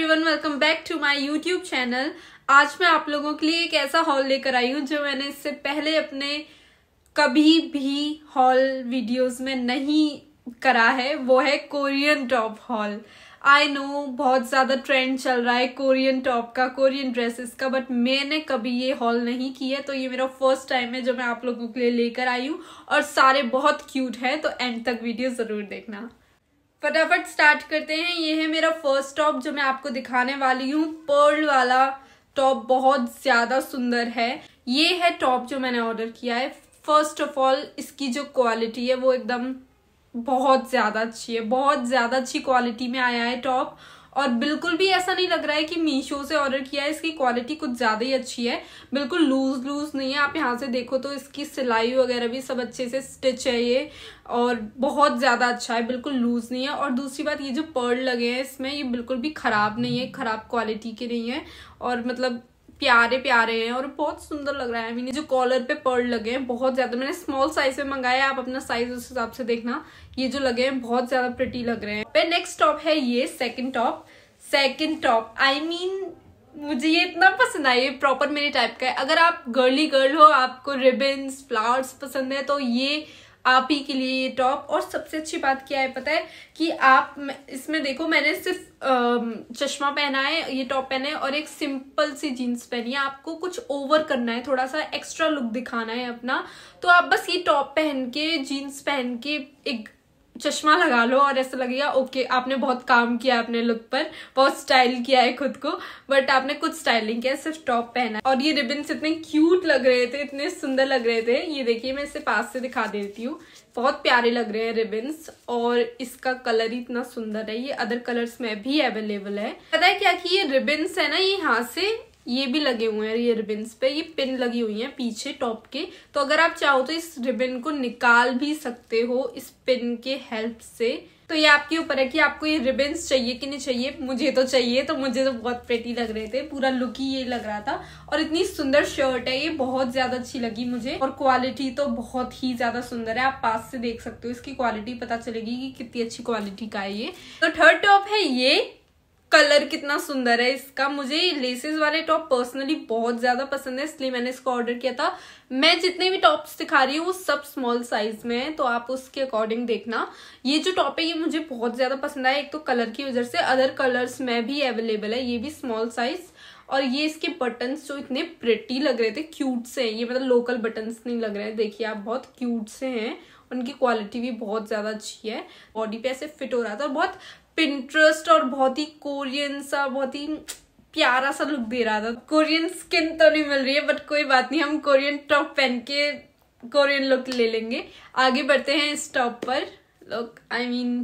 everyone welcome back to my YouTube channel आज मैं आप लोगों के लिए एक ऐसा हॉल लेकर आई हूँ जो मैंने इससे पहले अपने कभी भी हॉल वीडियोस में नहीं करा है वो है Korean top haul I know बहुत ज़्यादा ट्रेंड चल रहा है कोरियन टॉप का कोरियन ड्रेसेस का बट मैंने कभी ये हॉल नहीं किया है तो ये मेरा फर्स्ट टाइम है जो मैं आप लोगों के लिए लेकर आई हूँ और सारे बहुत क्यूट है तो एंड तक वीडियो ज़रूर देखना फटाफट स्टार्ट करते हैं ये है मेरा फर्स्ट टॉप जो मैं आपको दिखाने वाली हूँ पर्ल वाला टॉप बहुत ज़्यादा सुंदर है ये है टॉप जो मैंने ऑर्डर किया है फर्स्ट ऑफ ऑल इसकी जो क्वालिटी है वो एकदम बहुत ज़्यादा अच्छी है बहुत ज़्यादा अच्छी क्वालिटी में आया है टॉप और बिल्कुल भी ऐसा नहीं लग रहा है कि मीशो से ऑर्डर किया है इसकी क्वालिटी कुछ ज़्यादा ही अच्छी है बिल्कुल लूज लूज नहीं है आप यहाँ से देखो तो इसकी सिलाई वगैरह भी सब अच्छे से स्टिच है ये और बहुत ज़्यादा अच्छा है बिल्कुल लूज नहीं है और दूसरी बात ये जो पर्ल लगे हैं इसमें ये बिल्कुल भी ख़राब नहीं है ख़राब क्वालिटी के नहीं है और मतलब प्यारे प्यारे हैं और बहुत सुंदर लग रहा है मीनी जो कॉलर पे पर्ल लगे हैं बहुत ज्यादा मैंने स्मॉल साइज में मंगाया आप अपना साइज उस हिसाब से देखना ये जो लगे हैं बहुत ज्यादा प्रटी लग रहे हैं पे नेक्स्ट टॉप है ये second top second top I mean मुझे ये इतना पसंद आया ये प्रॉपर मेरे टाइप का है अगर आप गर्ली गर्ल हो आपको रिबन्स फ्लावर्स पसंद है तो ये आप ही के लिए ये टॉप और सबसे अच्छी बात क्या है पता है कि आप इसमें देखो मैंने सिर्फ चश्मा पहना है ये टॉप पहना है और एक सिंपल सी जीन्स पहनी है आपको कुछ ओवर करना है थोड़ा सा एक्स्ट्रा लुक दिखाना है अपना तो आप बस ये टॉप पहन के जीन्स पहन के एक चश्मा लगा लो और ऐसा लगेगा ओके आपने बहुत काम किया है अपने लुक पर बहुत स्टाइल किया है खुद को बट आपने कुछ स्टाइल नहीं किया सिर्फ टॉप पहना है और ये रिबिन इतने क्यूट लग रहे थे इतने सुंदर लग रहे थे ये देखिए मैं इसे पास से दिखा देती हूँ बहुत प्यारे लग रहे हैं रिबन्स और इसका कलर ही इतना सुंदर है ये अदर कलर्स में भी अवेलेबल है पता है क्या कि ये रिबन्स है ना ये यहाँ से ये भी लगे हुए हैं ये रिबिन पे ये पिन लगी हुई है पीछे टॉप के तो अगर आप चाहो तो इस रिबिन को निकाल भी सकते हो इस पिन के हेल्प से तो ये आपके ऊपर है कि आपको ये रिबिन चाहिए कि नहीं चाहिए मुझे तो चाहिए तो मुझे तो बहुत पेटी लग रहे थे पूरा लुक ही ये लग रहा था और इतनी सुंदर शर्ट है ये बहुत ज्यादा अच्छी लगी मुझे और क्वालिटी तो बहुत ही ज्यादा सुंदर है आप पास से देख सकते हो इसकी क्वालिटी पता चलेगी कि कितनी अच्छी क्वालिटी का है ये तो थर्ड टॉप है ये कलर कितना सुंदर है इसका मुझे लेसेस वाले टॉप पर्सनली बहुत ज्यादा पसंद है इसलिए मैंने इसको ऑर्डर किया था मैं जितने भी टॉप्स दिखा रही हूँ वो सब स्मॉल साइज में है तो आप उसके अकॉर्डिंग देखना ये जो टॉप है ये मुझे बहुत ज्यादा पसंद आया एक तो कलर की वजह से अदर कलर्स में भी अवेलेबल है ये भी स्मॉल साइज और ये इसके बटन्स जो इतने प्रिटी लग रहे थे क्यूट से ये मतलब लोकल बटन्स नहीं लग रहे हैं देखिए आप बहुत क्यूट से हैं उनकी क्वालिटी भी बहुत ज़्यादा अच्छी है बॉडी पे ऐसे फिट हो रहा था और बहुत पिंट्रस्ट और बहुत ही कोरियन सा बहुत ही प्यारा सा लुक दे रहा था कोरियन स्किन तो नहीं मिल रही है बट कोई बात नहीं हम कोरियन टॉप पहन के कोरियन लुक ले लेंगे आगे बढ़ते हैं इस टॉप पर लुक आई मीन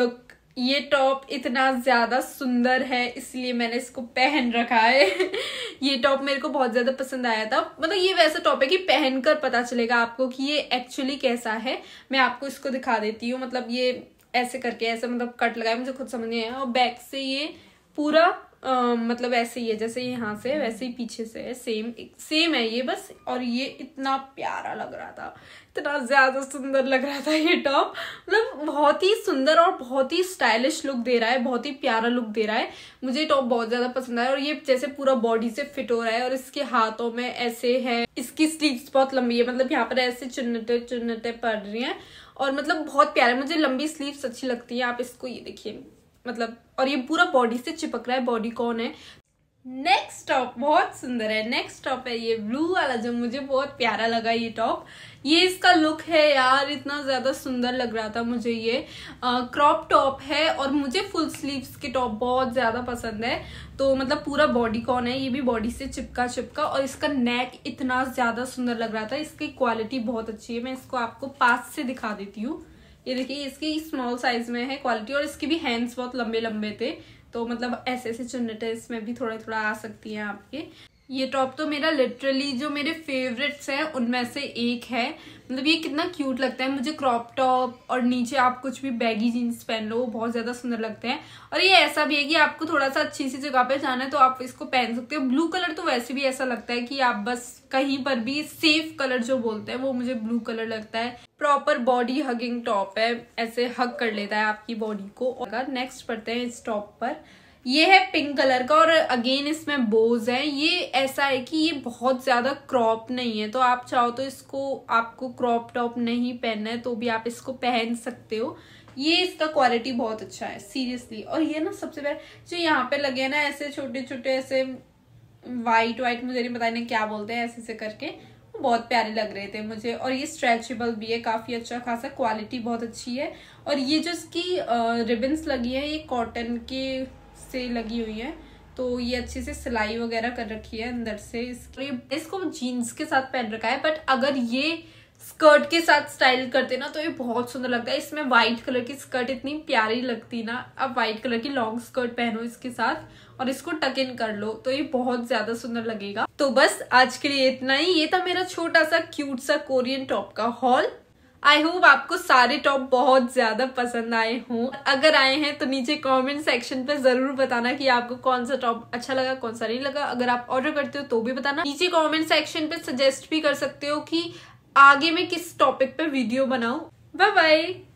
लुक ये टॉप इतना ज़्यादा सुंदर है इसलिए मैंने इसको पहन रखा है ये टॉप मेरे को बहुत ज़्यादा पसंद आया था मतलब ये वैसा टॉप है कि पहनकर पता चलेगा आपको कि ये एक्चुअली कैसा है मैं आपको इसको दिखा देती हूँ मतलब ये ऐसे करके ऐसे मतलब कट लगाया मुझे खुद समझ नहीं आया और बैक से ये पूरा मतलब ऐसे ही है जैसे यहाँ से वैसे ही पीछे से है सेम सेम है ये बस और ये इतना प्यारा लग रहा था इतना ज़्यादा सुंदर लग रहा था ये टॉप मतलब बहुत ही सुंदर और बहुत ही स्टाइलिश लुक दे रहा है बहुत ही प्यारा लुक दे रहा है मुझे टॉप बहुत ज़्यादा पसंद आया और ये जैसे पूरा बॉडी से फिट हो रहा है और इसके हाथों में ऐसे है इसकी स्लीव्स बहुत लंबी है मतलब यहाँ पर ऐसे चुनटे चुनटे पड़ रही हैं और मतलब बहुत प्यारा मुझे लंबी स्लीव्स अच्छी लगती है आप इसको ये देखिए मतलब और ये पूरा बॉडी से चिपक रहा है बॉडी कौन है नेक्स्ट टॉप बहुत सुंदर है नेक्स्ट टॉप है ये ब्लू वाला जो मुझे बहुत प्यारा लगा ये टॉप ये इसका लुक है यार इतना ज़्यादा सुंदर लग रहा था मुझे ये क्रॉप टॉप है और मुझे फुल स्लीव्स के टॉप बहुत ज़्यादा पसंद है तो मतलब पूरा बॉडी कॉन है ये भी बॉडी से चिपका चिपका और इसका नेक इतना ज़्यादा सुंदर लग रहा था इसकी क्वालिटी बहुत अच्छी है मैं इसको आपको पास से दिखा देती हूँ ये देखिए इसकी स्मॉल साइज में है क्वालिटी और इसके भी हैंड्स बहुत लंबे लंबे थे तो मतलब ऐसे ऐसे चुनटे इसमें भी थोड़ा थोड़ा आ सकती हैं आपके ये टॉप तो मेरा लिटरली जो मेरे फेवरेट्स हैं उनमें से एक है मतलब ये कितना क्यूट लगता है मुझे क्रॉप टॉप और नीचे आप कुछ भी बैगी जीन्स पहन लो बहुत ज़्यादा सुंदर लगते हैं और ये ऐसा भी है कि आपको थोड़ा सा अच्छी सी जगह पे जाना है तो आप इसको पहन सकते हो ब्लू कलर तो वैसे भी ऐसा लगता है कि आप बस कहीं पर भी सेफ कलर जो बोलते हैं वो मुझे ब्लू कलर लगता है प्रॉपर बॉडी हगिंग टॉप है ऐसे हग कर लेता है आपकी बॉडी को और नेक्स्ट पढ़ते हैं इस टॉप पर ये है पिंक कलर का और अगेन इसमें बोज है ये ऐसा है कि ये बहुत ज़्यादा क्रॉप नहीं है तो आप चाहो तो इसको आपको क्रॉप टॉप नहीं पहनना है तो भी आप इसको पहन सकते हो ये इसका क्वालिटी बहुत अच्छा है सीरियसली और ये ना सबसे पहले जो यहाँ पे लगे ना ऐसे छोटे छोटे ऐसे वाइट वाइट मुझे नहीं पता क्या बोलते हैं ऐसे ऐसे करके बहुत प्यारे लग रहे थे मुझे और ये स्ट्रेचेबल भी है काफ़ी अच्छा खासा क्वालिटी बहुत अच्छी है और ये जो इसकी रिबन्स लगी है ये कॉटन के से लगी हुई है तो ये अच्छे से सिलाई वगैरह कर रखी है अंदर से इसके इसको जीन्स के साथ पहन रखा है बट अगर ये स्कर्ट के साथ स्टाइल करते ना तो ये बहुत सुंदर लगता है इसमें व्हाइट कलर की स्कर्ट इतनी प्यारी लगती ना अब व्हाइट कलर की लॉन्ग स्कर्ट पहनो इसके साथ और इसको टक इन कर लो तो ये बहुत ज्यादा सुंदर लगेगा तो बस आज के लिए इतना ही ये था मेरा छोटा सा क्यूट सा कोरियन टॉप का हॉल आई होप आपको सारे टॉप बहुत ज्यादा पसंद आए हों अगर आए हैं तो नीचे कमेंट सेक्शन पे जरूर बताना कि आपको कौन सा टॉप अच्छा लगा कौन सा नहीं लगा अगर आप ऑर्डर करते हो तो भी बताना नीचे कमेंट सेक्शन पे सजेस्ट भी कर सकते हो कि आगे मैं किस टॉपिक पे वीडियो बनाऊं बाय बाय